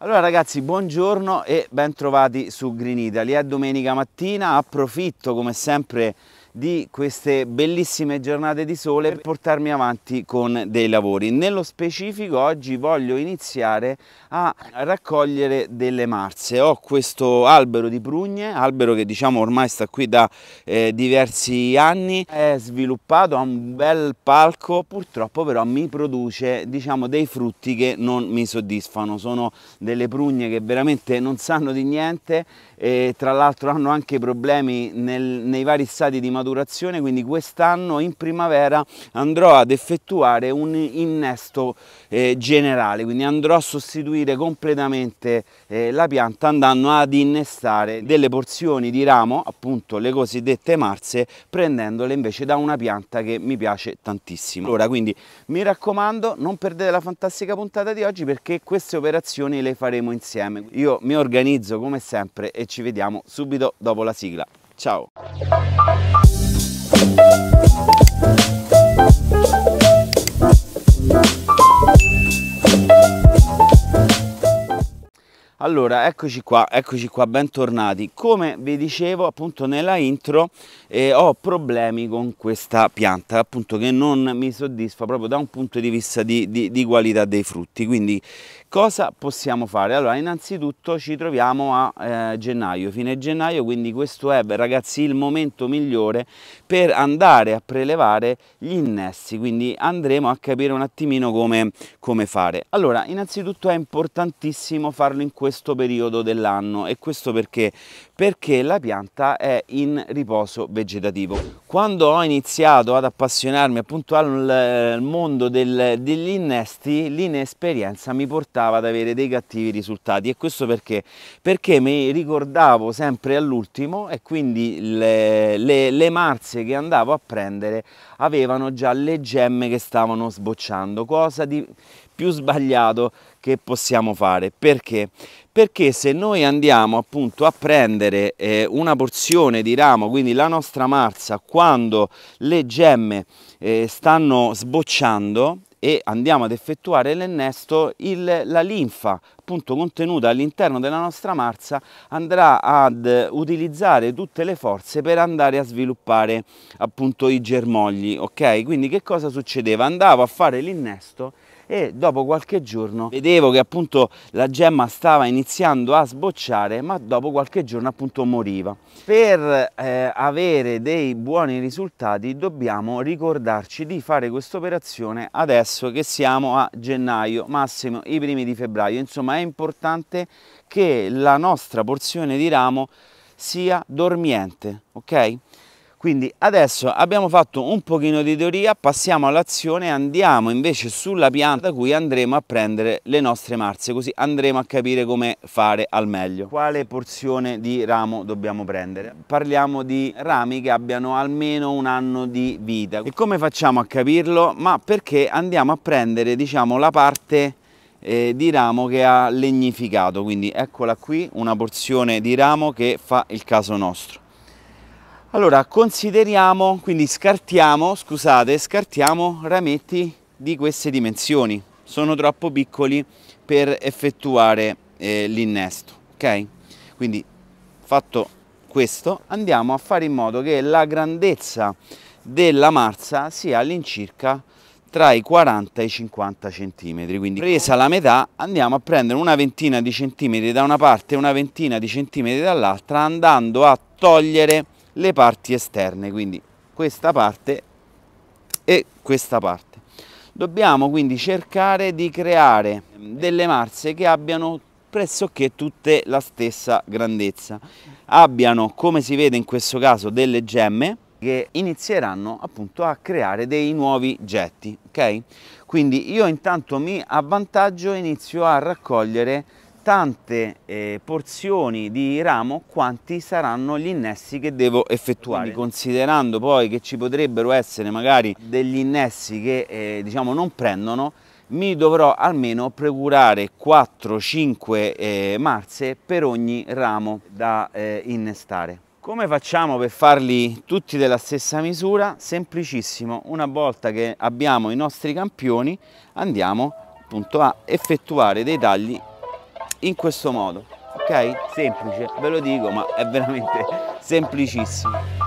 Allora ragazzi buongiorno e bentrovati su Green Italy, è domenica mattina, approfitto come sempre di queste bellissime giornate di sole per portarmi avanti con dei lavori. Nello specifico oggi voglio iniziare a raccogliere delle marze. Ho questo albero di prugne, albero che diciamo ormai sta qui da eh, diversi anni, è sviluppato, ha un bel palco, purtroppo però mi produce diciamo dei frutti che non mi soddisfano, sono delle prugne che veramente non sanno di niente e tra l'altro hanno anche problemi nel, nei vari stati di maturazione, quindi quest'anno in primavera andrò ad effettuare un innesto eh, generale, quindi andrò a sostituire completamente eh, la pianta andando ad innestare delle porzioni di ramo, appunto le cosiddette marze, prendendole invece da una pianta che mi piace tantissimo. Allora quindi mi raccomando non perdete la fantastica puntata di oggi perché queste operazioni le faremo insieme. Io mi organizzo come sempre e ci vediamo subito dopo la sigla. Ciao! Allora, eccoci qua, eccoci qua, bentornati. Come vi dicevo appunto nella intro eh, ho problemi con questa pianta, appunto che non mi soddisfa proprio da un punto di vista di, di, di qualità dei frutti. Quindi cosa possiamo fare? Allora, innanzitutto ci troviamo a eh, gennaio, fine gennaio, quindi questo è ragazzi il momento migliore per andare a prelevare gli innesti, quindi andremo a capire un attimino come, come fare. Allora, innanzitutto è importantissimo farlo in questo questo periodo dell'anno e questo perché? Perché la pianta è in riposo vegetativo. Quando ho iniziato ad appassionarmi appunto al eh, mondo del, degli innesti, l'inesperienza mi portava ad avere dei cattivi risultati e questo perché? Perché mi ricordavo sempre all'ultimo e quindi le, le, le marzie che andavo a prendere avevano già le gemme che stavano sbocciando, cosa di più sbagliato che possiamo fare. Perché? perché se noi andiamo appunto a prendere eh, una porzione di ramo, quindi la nostra marza, quando le gemme eh, stanno sbocciando e andiamo ad effettuare l'ennesto, la linfa appunto contenuta all'interno della nostra marza andrà ad utilizzare tutte le forze per andare a sviluppare appunto i germogli, ok? Quindi che cosa succedeva? Andavo a fare l'innesto e dopo qualche giorno vedevo che appunto la gemma stava iniziando a sbocciare ma dopo qualche giorno appunto moriva. Per eh, avere dei buoni risultati dobbiamo ricordarci di fare questa operazione adesso che siamo a gennaio, massimo i primi di febbraio, insomma è importante che la nostra porzione di ramo sia dormiente, ok? Quindi adesso abbiamo fatto un pochino di teoria, passiamo all'azione e andiamo invece sulla pianta da cui andremo a prendere le nostre marze, così andremo a capire come fare al meglio. Quale porzione di ramo dobbiamo prendere? Parliamo di rami che abbiano almeno un anno di vita. E come facciamo a capirlo? Ma perché andiamo a prendere diciamo la parte eh, di ramo che ha legnificato, quindi eccola qui una porzione di ramo che fa il caso nostro. Allora consideriamo, quindi scartiamo, scusate, scartiamo rametti di queste dimensioni, sono troppo piccoli per effettuare eh, l'innesto, ok? Quindi fatto questo andiamo a fare in modo che la grandezza della marza sia all'incirca tra i 40 e i 50 centimetri. quindi presa la metà andiamo a prendere una ventina di centimetri da una parte e una ventina di centimetri dall'altra andando a togliere le parti esterne, quindi questa parte e questa parte. Dobbiamo quindi cercare di creare delle marze che abbiano pressoché tutte la stessa grandezza, abbiano come si vede in questo caso delle gemme che inizieranno appunto a creare dei nuovi getti, ok? Quindi io intanto mi avvantaggio e inizio a raccogliere tante eh, porzioni di ramo quanti saranno gli innessi che devo effettuare Quindi considerando poi che ci potrebbero essere magari degli innessi che eh, diciamo non prendono mi dovrò almeno procurare 4-5 eh, marze per ogni ramo da eh, innestare come facciamo per farli tutti della stessa misura? Semplicissimo, una volta che abbiamo i nostri campioni andiamo appunto a effettuare dei tagli in questo modo, ok? Semplice, ve lo dico, ma è veramente semplicissimo.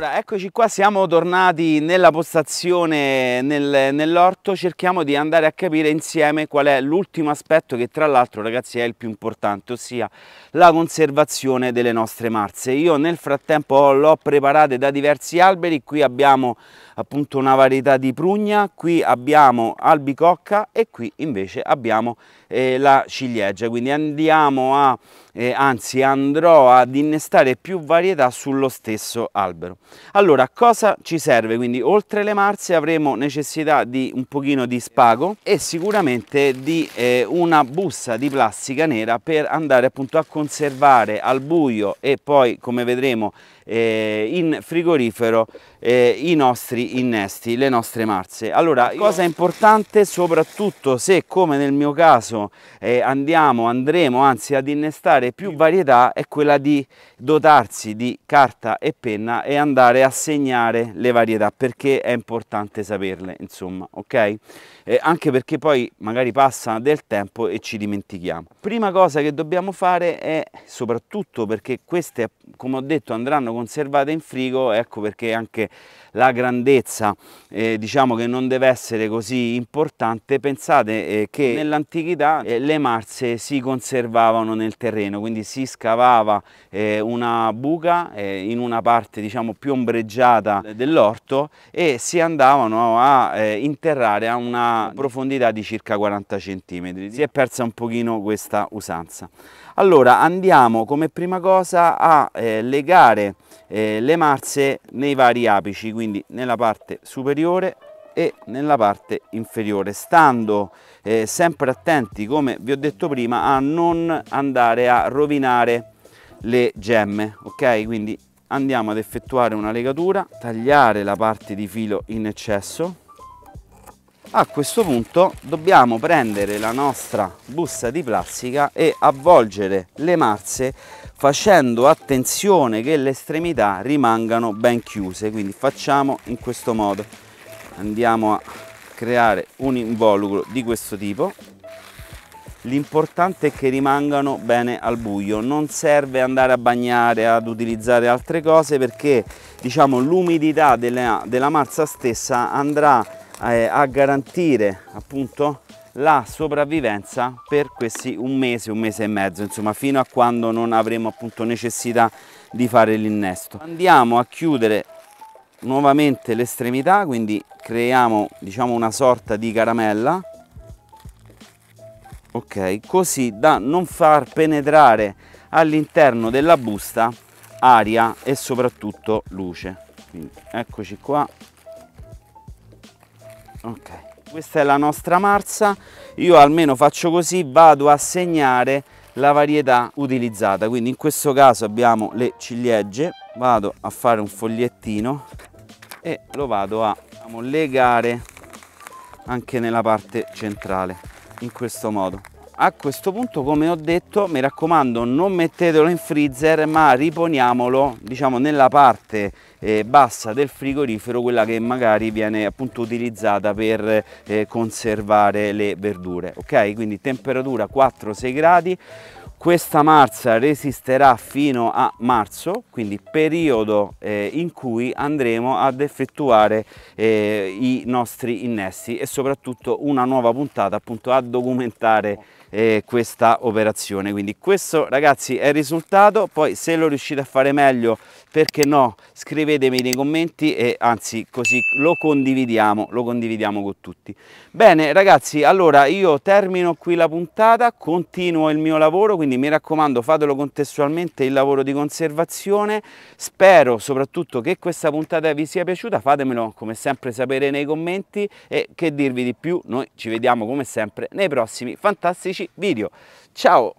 Allora, eccoci qua, siamo tornati nella postazione nel, nell'orto, cerchiamo di andare a capire insieme qual è l'ultimo aspetto che tra l'altro ragazzi è il più importante, ossia la conservazione delle nostre marze. Io nel frattempo l'ho preparate da diversi alberi, qui abbiamo appunto una varietà di prugna, qui abbiamo albicocca e qui invece abbiamo eh, la ciliegia, quindi andiamo a eh, anzi andrò ad innestare più varietà sullo stesso albero. Allora, cosa ci serve? Quindi oltre le marze avremo necessità di un pochino di spago e sicuramente di eh, una busta di plastica nera per andare appunto a conservare al buio e poi come vedremo eh, in frigorifero eh, i nostri innesti, le nostre marze. Allora, cosa importante soprattutto se come nel mio caso eh, andiamo, andremo anzi ad innestare più varietà è quella di dotarsi di carta e penna e andare a segnare le varietà perché è importante saperle, insomma, ok? eh, anche perché poi magari passa del tempo e ci dimentichiamo. Prima cosa che dobbiamo fare è, soprattutto perché queste, come ho detto, andranno conservate in frigo, ecco perché anche la grandezza eh, diciamo che non deve essere così importante, pensate eh, che nell'antichità eh, le marze si conservavano nel terreno, quindi si scavava eh, una buca eh, in una parte diciamo più ombreggiata dell'orto e si andavano a interrare a una profondità di circa 40 cm. Si è persa un pochino questa usanza. Allora andiamo come prima cosa a eh, legare eh, le marze nei vari apici, quindi nella parte superiore e nella parte inferiore, stando eh, sempre attenti, come vi ho detto prima, a non andare a rovinare le gemme, ok? Quindi andiamo ad effettuare una legatura, tagliare la parte di filo in eccesso a questo punto dobbiamo prendere la nostra busta di plastica e avvolgere le marze facendo attenzione che le estremità rimangano ben chiuse quindi facciamo in questo modo andiamo a creare un involucro di questo tipo l'importante è che rimangano bene al buio non serve andare a bagnare ad utilizzare altre cose perché diciamo l'umidità della, della marza stessa andrà a eh, a garantire appunto la sopravvivenza per questi un mese, un mese e mezzo, insomma fino a quando non avremo appunto necessità di fare l'innesto. Andiamo a chiudere nuovamente l'estremità, quindi creiamo diciamo una sorta di caramella, ok, così da non far penetrare all'interno della busta aria e soprattutto luce. Quindi eccoci qua, ok questa è la nostra marza io almeno faccio così vado a segnare la varietà utilizzata quindi in questo caso abbiamo le ciliegie vado a fare un fogliettino e lo vado a diciamo, legare anche nella parte centrale in questo modo a questo punto come ho detto mi raccomando non mettetelo in freezer ma riponiamolo diciamo nella parte eh, bassa del frigorifero quella che magari viene appunto utilizzata per eh, conservare le verdure ok quindi temperatura 4-6 gradi questa marza resisterà fino a marzo quindi periodo eh, in cui andremo ad effettuare eh, i nostri innesti e soprattutto una nuova puntata appunto a documentare eh, questa operazione quindi questo ragazzi è il risultato poi se lo riuscite a fare meglio perché no scrivetemi nei commenti e anzi così lo condividiamo lo condividiamo con tutti bene ragazzi allora io termino qui la puntata continuo il mio lavoro quindi mi raccomando fatelo contestualmente il lavoro di conservazione spero soprattutto che questa puntata vi sia piaciuta fatemelo come sempre sapere nei commenti e che dirvi di più noi ci vediamo come sempre nei prossimi fantastici video. Ciao!